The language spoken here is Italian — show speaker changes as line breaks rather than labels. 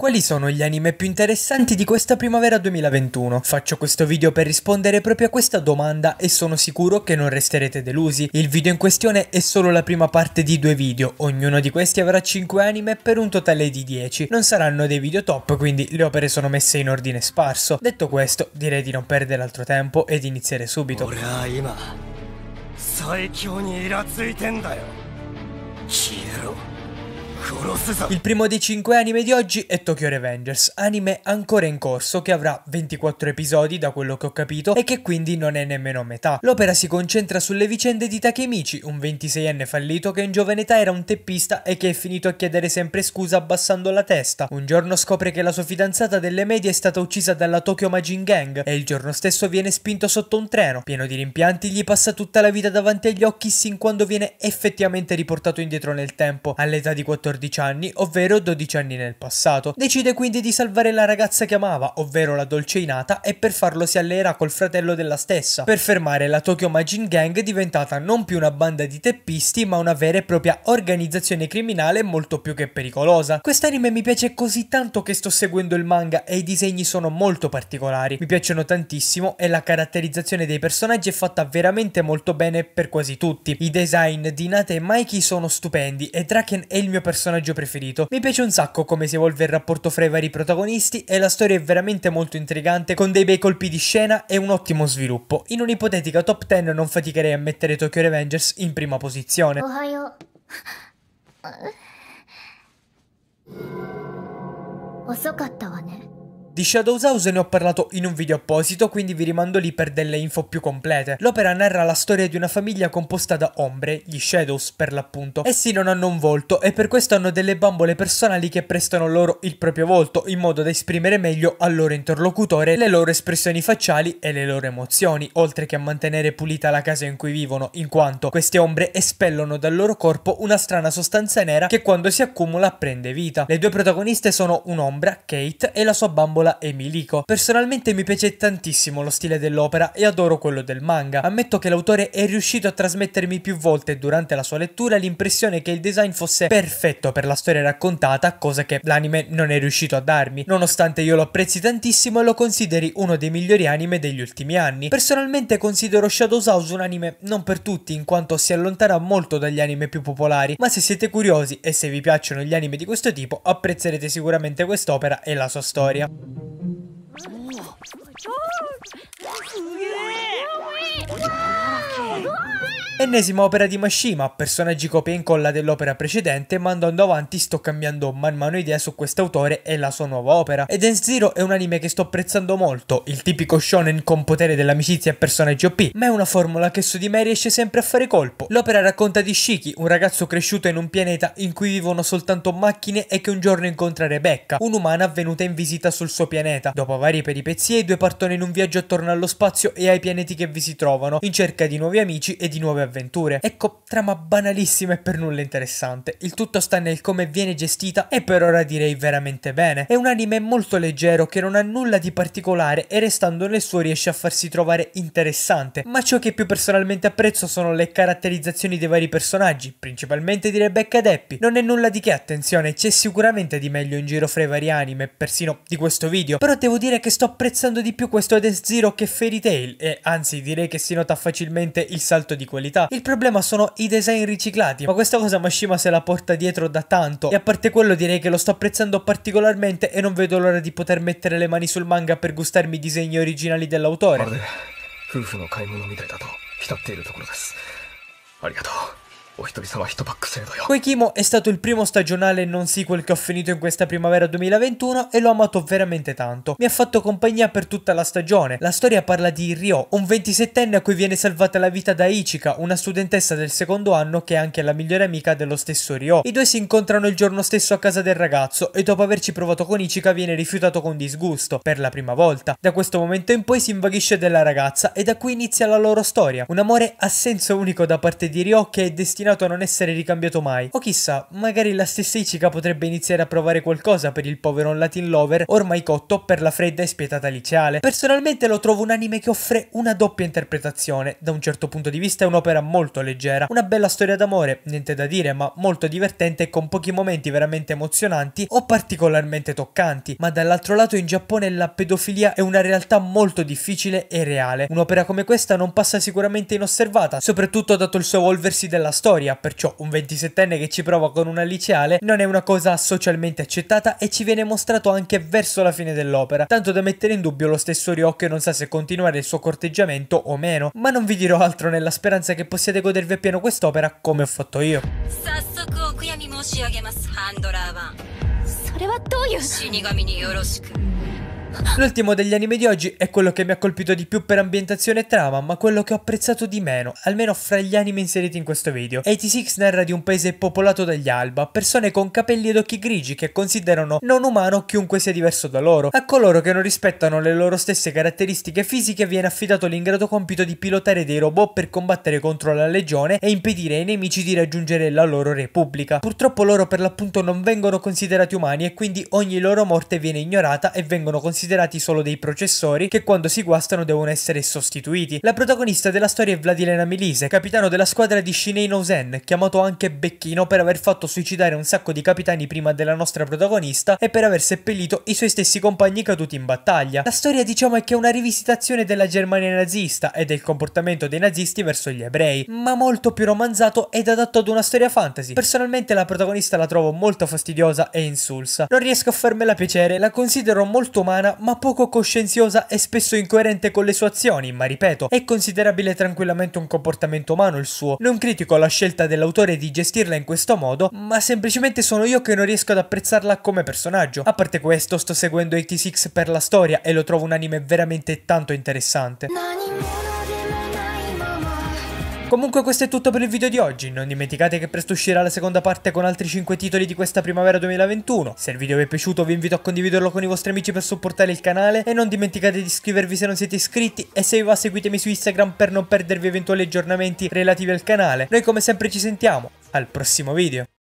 Quali sono gli anime più interessanti di questa primavera 2021? Faccio questo video per rispondere proprio a questa domanda e sono sicuro che non resterete delusi. Il video in questione è solo la prima parte di due video, ognuno di questi avrà 5 anime per un totale di 10. Non saranno dei video top, quindi le opere sono messe in ordine sparso. Detto questo, direi di non perdere altro tempo ed iniziare subito. Ora, 最強にイラついてんだよ il primo dei 5 anime di oggi è Tokyo Revengers, anime ancora in corso che avrà 24 episodi da quello che ho capito e che quindi non è nemmeno a metà. L'opera si concentra sulle vicende di Takemichi, un 26enne fallito che in giovane età era un teppista e che è finito a chiedere sempre scusa abbassando la testa. Un giorno scopre che la sua fidanzata delle medie è stata uccisa dalla Tokyo Majin Gang e il giorno stesso viene spinto sotto un treno. Pieno di rimpianti gli passa tutta la vita davanti agli occhi sin quando viene effettivamente riportato indietro nel tempo, all'età di 14 14 anni, ovvero 12 anni nel passato. Decide quindi di salvare la ragazza che amava, ovvero la dolce Inata, e per farlo si allera col fratello della stessa, per fermare la Tokyo Majin Gang diventata non più una banda di teppisti, ma una vera e propria organizzazione criminale molto più che pericolosa. Quest'anime mi piace così tanto che sto seguendo il manga e i disegni sono molto particolari. Mi piacciono tantissimo e la caratterizzazione dei personaggi è fatta veramente molto bene per quasi tutti. I design di Nate e Mikey sono stupendi e Draken è il mio personaggio personaggio preferito. Mi piace un sacco come si evolve il rapporto fra i vari protagonisti e la storia è veramente molto intrigante con dei bei colpi di scena e un ottimo sviluppo. In un'ipotetica top 10 non faticherei a mettere Tokyo Revengers in prima posizione. Ohio. Osokatta wa ne. Di Shadows House ne ho parlato in un video apposito, quindi vi rimando lì per delle info più complete. L'opera narra la storia di una famiglia composta da ombre, gli Shadows per l'appunto. Essi non hanno un volto e per questo hanno delle bambole personali che prestano loro il proprio volto in modo da esprimere meglio al loro interlocutore le loro espressioni facciali e le loro emozioni, oltre che a mantenere pulita la casa in cui vivono, in quanto queste ombre espellono dal loro corpo una strana sostanza nera che quando si accumula prende vita. Le due protagoniste sono un'ombra, Kate, e la sua bambola Guardiola e Milico. Personalmente mi piace tantissimo lo stile dell'opera e adoro quello del manga. Ammetto che l'autore è riuscito a trasmettermi più volte durante la sua lettura l'impressione che il design fosse perfetto per la storia raccontata, cosa che l'anime non è riuscito a darmi, nonostante io lo apprezzi tantissimo e lo consideri uno dei migliori anime degli ultimi anni. Personalmente considero Shadow House un anime non per tutti, in quanto si allontana molto dagli anime più popolari, ma se siete curiosi e se vi piacciono gli anime di questo tipo, apprezzerete sicuramente quest'opera e la sua storia. Oh, Ennesima opera di Mashima, personaggi copia e incolla dell'opera precedente, ma andando avanti sto cambiando man mano idea su quest'autore e la sua nuova opera. E Dance Zero è un anime che sto apprezzando molto, il tipico shonen con potere dell'amicizia e personaggi OP, ma è una formula che su di me riesce sempre a fare colpo. L'opera racconta di Shiki, un ragazzo cresciuto in un pianeta in cui vivono soltanto macchine e che un giorno incontra Rebecca, un'umana avvenuta in visita sul suo pianeta. Dopo varie peripezie i due partono in un viaggio attorno allo spazio e ai pianeti che vi si trovano, in cerca di nuovi amici e di nuove avventure avventure. Ecco, trama banalissima e per nulla interessante. Il tutto sta nel come viene gestita e per ora direi veramente bene. È un anime molto leggero che non ha nulla di particolare e restando nel suo riesce a farsi trovare interessante, ma ciò che più personalmente apprezzo sono le caratterizzazioni dei vari personaggi, principalmente di Rebecca Deppi. Non è nulla di che, attenzione, c'è sicuramente di meglio in giro fra i vari anime, persino di questo video, però devo dire che sto apprezzando di più questo Death Zero che Fairy Tail e anzi direi che si nota facilmente il salto di qualità verità il problema sono i design riciclati ma questa cosa Mashima se la porta dietro da tanto e a parte quello direi che lo sto apprezzando particolarmente e non vedo l'ora di poter mettere le mani sul manga per gustarmi i disegni originali dell'autore 夫婦の買い物みたいだと浸っているところですありがとう o oh, Hitori-sama, Koikimo è stato il primo stagionale non sequel che ho finito in questa primavera 2021 e l'ho amato veramente tanto. Mi ha fatto compagnia per tutta la stagione. La storia parla di Ryo, un 27enne a cui viene salvata la vita da Ichika, una studentessa del secondo anno che è anche la migliore amica dello stesso Ryo. I due si incontrano il giorno stesso a casa del ragazzo e dopo averci provato con Ichika viene rifiutato con disgusto, per la prima volta. Da questo momento in poi si invaghisce della ragazza e da qui inizia la loro storia. Un amore a senso unico da parte di Ryo che è destinato destinato a non essere ricambiato mai. O chissà, magari la stessa Ichika potrebbe iniziare a provare qualcosa per il povero Latin Lover ormai cotto per la fredda e spietata liceale. Personalmente lo trovo un anime che offre una doppia interpretazione. Da un certo punto di vista è un'opera molto leggera, una bella storia d'amore, niente da dire, ma molto divertente e con pochi momenti veramente emozionanti o particolarmente toccanti. Ma dall'altro lato in Giappone la pedofilia è una realtà molto difficile e reale. Un'opera come questa non passa sicuramente inosservata, soprattutto dato il suo evolversi della storia storia, perciò un 27enne che ci prova con una liceale non è una cosa socialmente accettata e ci viene mostrato anche verso la fine dell'opera, tanto da mettere in dubbio lo stesso Ryok non sa se continuare il suo corteggiamento o meno, ma non vi dirò altro nella speranza che possiate godervi appieno quest'opera come ho fatto io. それはどういう死神によろしく L'ultimo degli anime di oggi è quello che mi ha colpito di più per ambientazione e trama, ma quello che ho apprezzato di meno, almeno fra gli anime inseriti in questo video. 86 narra di un paese popolato dagli alba, persone con capelli ed occhi grigi che considerano non umano chiunque sia diverso da loro. A coloro che non rispettano le loro stesse caratteristiche fisiche viene affidato l'ingrato compito di pilotare dei robot per combattere contro la legione e impedire ai nemici di raggiungere la loro repubblica. Purtroppo loro per l'appunto non vengono considerati umani e quindi ogni loro morte viene ignorata e vengono considerati considerati solo dei processori che quando si guastano devono essere sostituiti. La protagonista della storia è Vladilena Melise, capitano della squadra di Shinei Nosen, chiamato anche Becchino per aver fatto suicidare un sacco di capitani prima della nostra protagonista e per aver seppellito i suoi stessi compagni caduti in battaglia. La storia diciamo è che è una rivisitazione della Germania nazista e del comportamento dei nazisti verso gli ebrei, ma molto più romanzato ed adatto ad una storia fantasy. Personalmente la protagonista la trovo molto fastidiosa e insulsa. Non riesco a farmela piacere, la considero molto umana buona, ma poco coscienziosa e spesso incoerente con le sue azioni, ma ripeto, è considerabile tranquillamente un comportamento umano il suo. Non critico la scelta dell'autore di gestirla in questo modo, ma semplicemente sono io che non riesco ad apprezzarla come personaggio. A parte questo, sto seguendo 86 per la storia e lo trovo un anime veramente tanto interessante. Nani? Comunque questo è tutto per il video di oggi, non dimenticate che presto uscirà la seconda parte con altri 5 titoli di questa primavera 2021. Se il video vi è piaciuto vi invito a condividerlo con i vostri amici per supportare il canale e non dimenticate di iscrivervi se non siete iscritti e se vi va seguitemi su Instagram per non perdervi eventuali aggiornamenti relativi al canale. Noi come sempre ci sentiamo, al prossimo video!